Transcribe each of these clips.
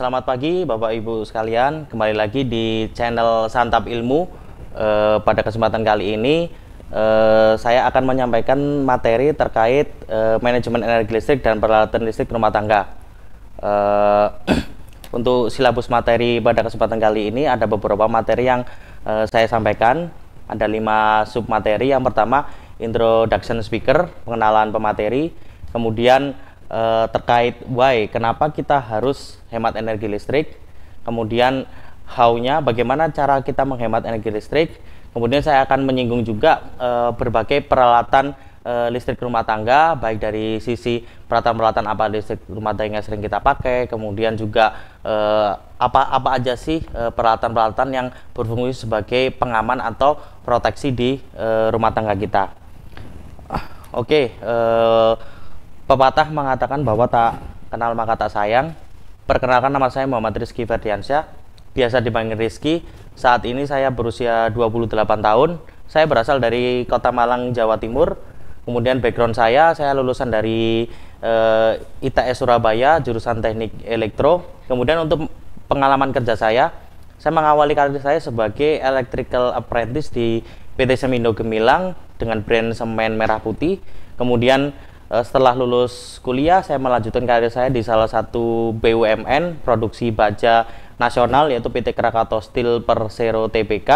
Selamat pagi Bapak Ibu sekalian, kembali lagi di channel Santap Ilmu. E, pada kesempatan kali ini e, saya akan menyampaikan materi terkait e, manajemen energi listrik dan peralatan listrik rumah tangga. E, untuk silabus materi pada kesempatan kali ini ada beberapa materi yang e, saya sampaikan. Ada lima sub materi. Yang pertama introduction speaker, pengenalan pemateri, kemudian uh, terkait why kenapa kita harus hemat energi listrik kemudian how-nya bagaimana cara kita menghemat energi listrik kemudian saya akan menyinggung juga uh, berbagai peralatan uh, listrik rumah tangga baik dari sisi peralatan-peralatan apa listrik rumah tangga yang sering kita pakai kemudian juga apa-apa aja sih peralatan-peralatan yang berfungsi sebagai pengaman atau proteksi di rumah tangga kita ah, oke okay, Pepatah mengatakan bahwa tak kenal maka tak sayang. Perkenalkan nama saya Muhammad Rizky Ferdiansyah, biasa dipanggil Rizky. Saat ini saya berusia 28 tahun. Saya berasal dari Kota Malang, Jawa Timur. Kemudian background saya, saya lulusan dari eh, ITS Surabaya, jurusan Teknik Elektro. Kemudian untuk pengalaman kerja saya, saya mengawali karir saya sebagai electrical apprentice di PT Semindo Gemilang dengan brand semen merah putih. Kemudian Eh, setelah lulus kuliah saya melanjutkan karir saya di salah satu BUMN produksi baja nasional yaitu PT Krakato Steel Persero TBK.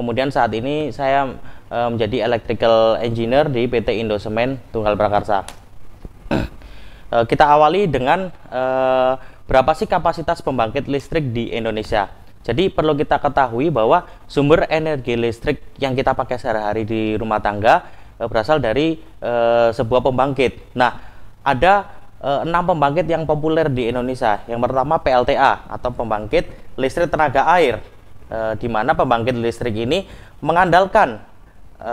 Kemudian saat ini saya e, menjadi electrical engineer di PT Indosemen Tunggal Prakarsa. e, kita awali dengan e, berapa sih kapasitas pembangkit listrik di Indonesia? Jadi perlu kita ketahui bahwa sumber energi listrik yang kita pakai sehari-hari di rumah tangga Eh, berasal dari e, sebuah pembangkit. Nah, ada eh, enam pembangkit yang populer di Indonesia. Yang pertama PLTA atau pembangkit listrik tenaga air, e, di mana pembangkit listrik ini mengandalkan e,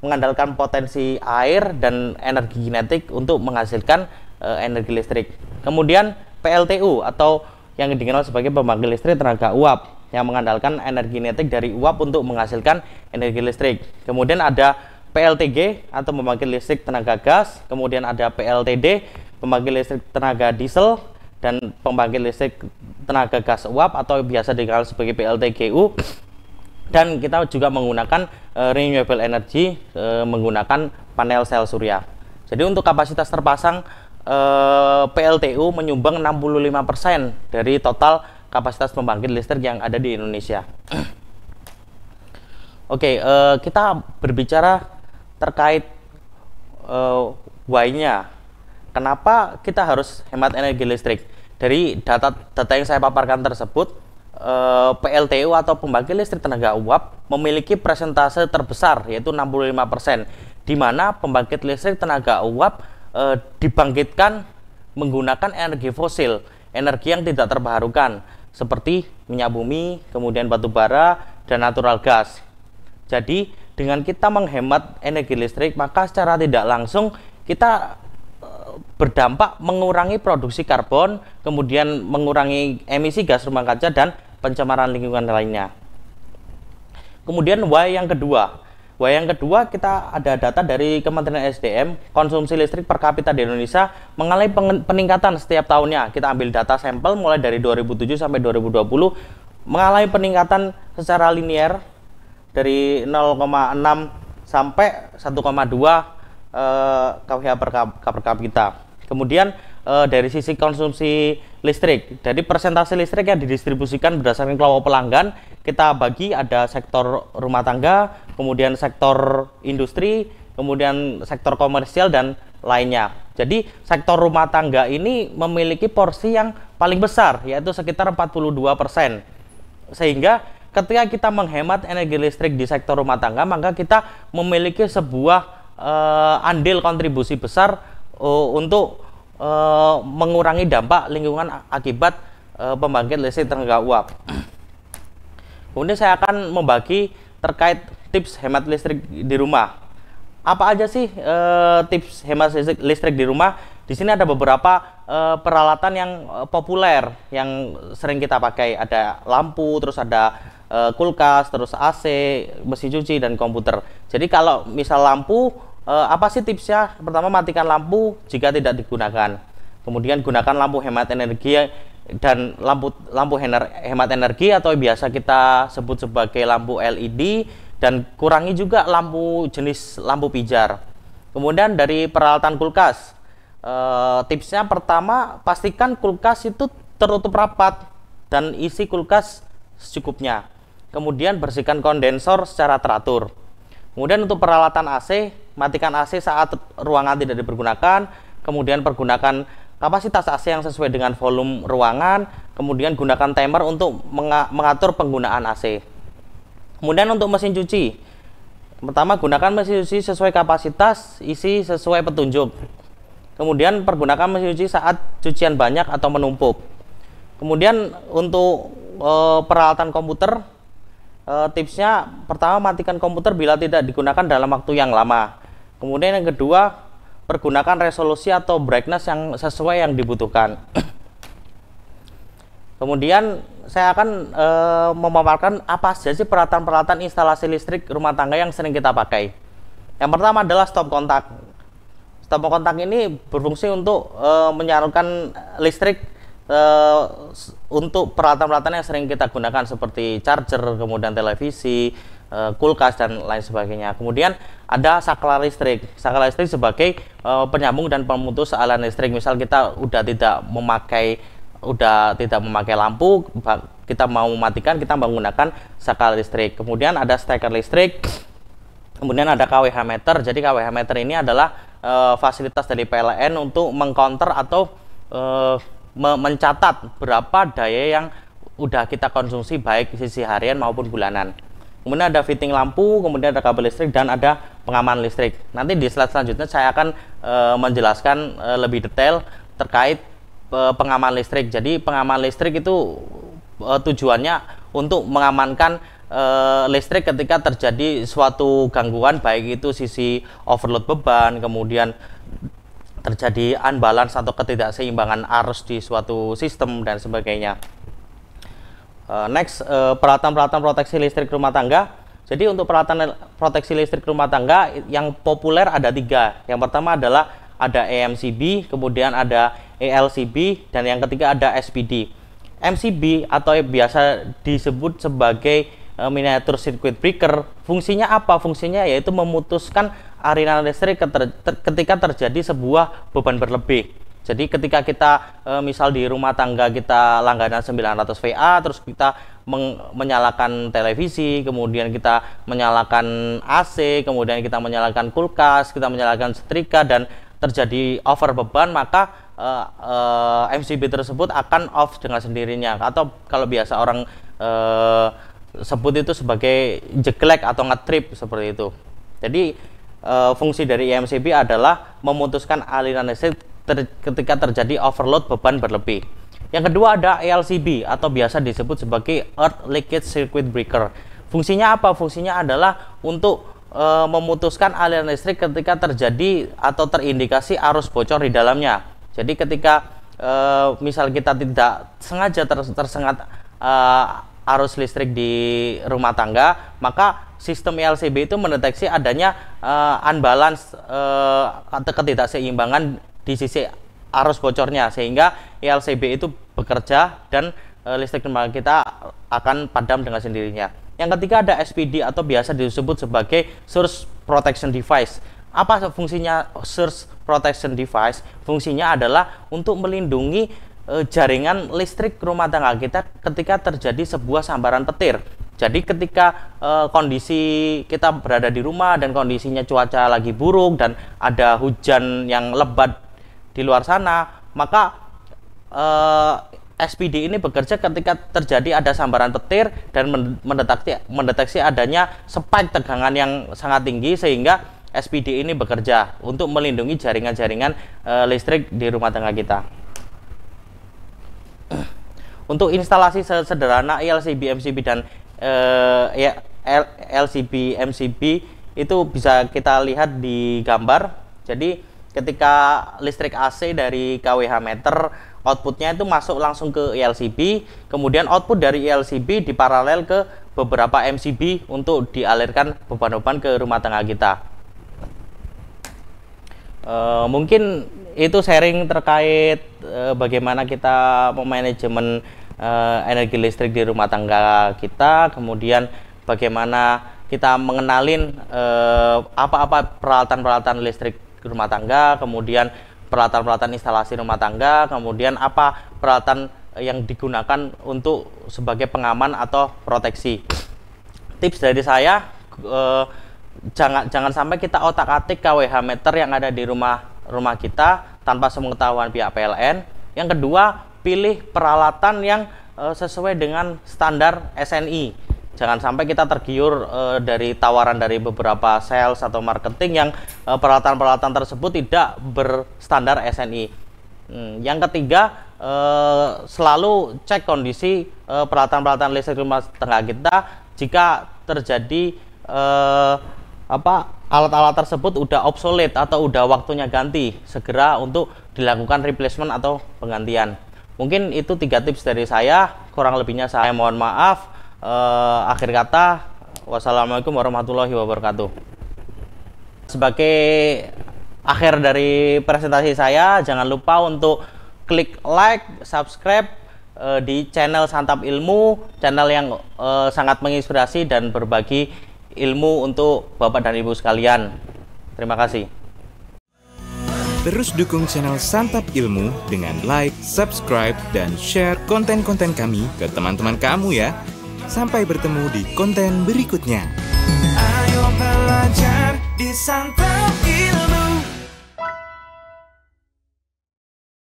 mengandalkan potensi air dan energi kinetik untuk menghasilkan e, energi listrik. Kemudian PLTU atau yang dikenal sebagai pembangkit listrik tenaga uap yang mengandalkan energi kinetik dari uap untuk menghasilkan energi listrik. Kemudian ada PLTG atau pembangkit listrik tenaga gas, kemudian ada PLTD, pembangkit listrik tenaga diesel, dan pembangkit listrik tenaga gas uap atau biasa dikenal sebagai PLTGU. Dan kita juga menggunakan uh, renewable energy uh, menggunakan panel sel surya. Jadi untuk kapasitas terpasang uh, eh, PLTU menyumbang 65% dari total kapasitas pembangkit listrik yang ada di Indonesia. Oke, okay, uh, kita berbicara terkait uh, why-nya. Kenapa kita harus hemat energi listrik? Dari data data yang saya paparkan tersebut, uh, eh, PLTU atau pembangkit listrik tenaga uap memiliki presentase terbesar yaitu 65% di mana pembangkit listrik tenaga uap uh, dibangkitkan menggunakan energi fosil, energi yang tidak terbarukan seperti minyak bumi, kemudian batu bara dan natural gas. Jadi dengan kita menghemat energi listrik maka secara tidak langsung kita eh, berdampak mengurangi produksi karbon, kemudian mengurangi emisi gas rumah kaca dan pencemaran lingkungan lainnya. Kemudian why yang kedua. why yang kedua kita ada data dari Kementerian SDM, konsumsi listrik per kapita di Indonesia mengalami peningkatan setiap tahunnya. Kita ambil data sampel mulai dari 2007 sampai 2020 mengalami peningkatan secara linier dari 0,6 sampai 1,2 eh, kWh per, per kapita. Kemudian eh, dari sisi konsumsi listrik, jadi persentase listrik yang didistribusikan berdasarkan kelompok pelanggan kita bagi ada sektor rumah tangga, kemudian sektor industri, kemudian sektor komersial dan lainnya. Jadi sektor rumah tangga ini memiliki porsi yang paling besar yaitu sekitar 42 persen sehingga ketika kita menghemat energi listrik di sektor rumah tangga, maka kita memiliki sebuah uh, andil kontribusi besar uh, untuk uh, mengurangi dampak lingkungan akibat uh, pembangkit listrik tenaga uap. Kemudian saya akan membagi terkait tips hemat listrik di rumah. Apa aja sih e, tips hemat listrik, listrik di rumah? Di sini ada beberapa e, peralatan yang e, populer yang sering kita pakai. Ada lampu, terus ada Eh, kulkas, terus AC, mesin cuci dan komputer. Jadi kalau misal lampu eh, apa sih tipsnya? Pertama matikan lampu jika tidak digunakan. Kemudian gunakan lampu hemat energi dan lampu lampu hemat energi atau biasa kita sebut sebagai lampu LED dan kurangi juga lampu jenis lampu pijar. Kemudian dari peralatan kulkas, eh, tipsnya pertama pastikan kulkas itu tertutup rapat dan isi kulkas secukupnya kemudian bersihkan kondensor secara teratur. Kemudian untuk peralatan AC, matikan AC saat ruangan tidak dipergunakan, kemudian pergunakan kapasitas AC yang sesuai dengan volume ruangan, kemudian gunakan timer untuk mengatur penggunaan AC. Kemudian untuk mesin cuci, pertama gunakan mesin cuci sesuai kapasitas, isi sesuai petunjuk. Kemudian pergunakan mesin cuci saat cucian banyak atau menumpuk. Kemudian untuk e, peralatan komputer, e, tipsnya pertama matikan komputer bila tidak digunakan dalam waktu yang lama. Kemudian yang kedua, pergunakan resolusi atau brightness yang sesuai yang dibutuhkan. Kemudian saya akan e, memaparkan apa saja sih peralatan-peralatan instalasi listrik rumah tangga yang sering kita pakai. Yang pertama adalah stop kontak. Stop kontak ini berfungsi untuk e, menyalurkan listrik Uh, untuk peralatan-peralatan yang sering kita gunakan seperti charger, kemudian televisi, uh, kulkas dan lain sebagainya. Kemudian ada saklar listrik. Saklar listrik sebagai uh, penyambung dan pemutus aliran listrik. Misal kita udah tidak memakai udah tidak memakai lampu, kita mau mematikan, kita menggunakan saklar listrik. Kemudian ada steker listrik. Kemudian ada KWH meter. Jadi KWH meter ini adalah fasilitas dari PLN untuk mengcounter atau mencatat berapa daya yang udah kita konsumsi baik sisi harian maupun bulanan. Kemudian ada fitting lampu, kemudian ada kabel listrik dan ada pengaman listrik. Nanti di slide selanjutnya saya akan e, menjelaskan e, lebih detail terkait e, pengaman listrik. Jadi pengaman listrik itu e, tujuannya untuk mengamankan e, listrik ketika terjadi suatu gangguan baik itu sisi overload beban, kemudian terjadi unbalance atau ketidakseimbangan arus di suatu sistem dan sebagainya. Uh, next, eh, peralatan-peralatan proteksi listrik rumah tangga. Jadi untuk peralatan proteksi listrik rumah tangga yang populer ada tiga. Yang pertama adalah ada EMCB, kemudian ada ELCB, dan yang ketiga ada SPD. MCB atau biasa disebut sebagai Eh, miniatur circuit breaker fungsinya apa fungsinya yaitu memutuskan arena listrik ter ketika terjadi sebuah beban berlebih jadi ketika kita eh, misal di rumah tangga kita langganan 900 VA terus kita menyalakan televisi kemudian kita menyalakan AC kemudian kita menyalakan kulkas kita menyalakan setrika dan terjadi over beban maka uh, eh, uh, MCB tersebut akan off dengan sendirinya atau kalau biasa orang uh, sebut itu sebagai jeglek atau ngetrip seperti itu. Jadi e, fungsi dari IMCB e adalah memutuskan aliran listrik ter ketika terjadi overload beban berlebih. Yang kedua ada ELCB atau biasa disebut sebagai Earth Leakage Circuit Breaker. Fungsinya apa? Fungsinya adalah untuk e, memutuskan aliran listrik ketika terjadi atau terindikasi arus bocor di dalamnya. Jadi ketika e, misal kita tidak sengaja tersengat arus listrik di rumah tangga, maka sistem ILCB itu mendeteksi adanya uh, unbalance uh, atau ketidakseimbangan di sisi arus bocornya sehingga ILCB itu bekerja dan uh, listrik rumah kita akan padam dengan sendirinya. Yang ketiga ada SPD atau biasa disebut sebagai source protection device. Apa fungsinya source protection device? Fungsinya adalah untuk melindungi Eh, jaringan listrik rumah tangga kita ketika terjadi sebuah sambaran petir. Jadi ketika e, kondisi kita berada di rumah dan kondisinya cuaca lagi buruk dan ada hujan yang lebat di luar sana, maka e, eh, SPD ini bekerja ketika terjadi ada sambaran petir dan mendeteksi mendeteksi adanya spike tegangan yang sangat tinggi sehingga SPD ini bekerja untuk melindungi jaringan-jaringan e, listrik di rumah tangga kita. Untuk instalasi sederhana iya, lcb MCB dan uh, ya LCB, MCB itu bisa kita lihat di gambar. Jadi ketika listrik AC dari kWh meter outputnya itu masuk langsung ke LCB, kemudian output dari LCB diparalel ke beberapa MCB untuk dialirkan beban-beban ke rumah tangga kita. E, mungkin itu sharing terkait uh, bagaimana kita memanajemen uh, energi listrik di rumah tangga kita, kemudian bagaimana kita mengenalin uh, apa-apa peralatan-peralatan listrik rumah tangga, kemudian peralatan-peralatan instalasi rumah tangga, kemudian apa peralatan yang digunakan untuk sebagai pengaman atau proteksi. Tips dari saya eh, jangan jangan sampai kita otak-atik KWH meter yang ada di rumah rumah kita tanpa sepengetahuan pihak PLN. Yang kedua, pilih peralatan yang e, sesuai dengan standar SNI. Jangan sampai kita tergiur e, dari tawaran dari beberapa sales atau marketing yang eh, peralatan-peralatan tersebut tidak berstandar SNI. Hmm, yang ketiga, e, selalu cek kondisi peralatan-peralatan listrik rumah tangga kita jika terjadi apa alat-alat tersebut udah obsolete atau udah waktunya ganti segera untuk dilakukan replacement atau penggantian mungkin itu tiga tips dari saya kurang lebihnya saya mohon maaf eh, akhir kata wassalamualaikum warahmatullahi wabarakatuh sebagai akhir dari presentasi saya jangan lupa untuk klik like subscribe eh, di channel santap ilmu channel yang eh, sangat menginspirasi dan berbagi ilmu untuk Bapak dan Ibu sekalian. Terima kasih. Terus dukung channel Santap Ilmu dengan like, subscribe, dan share konten-konten kami ke teman-teman kamu ya. Sampai bertemu di konten berikutnya. Ayo belajar di Santap Ilmu.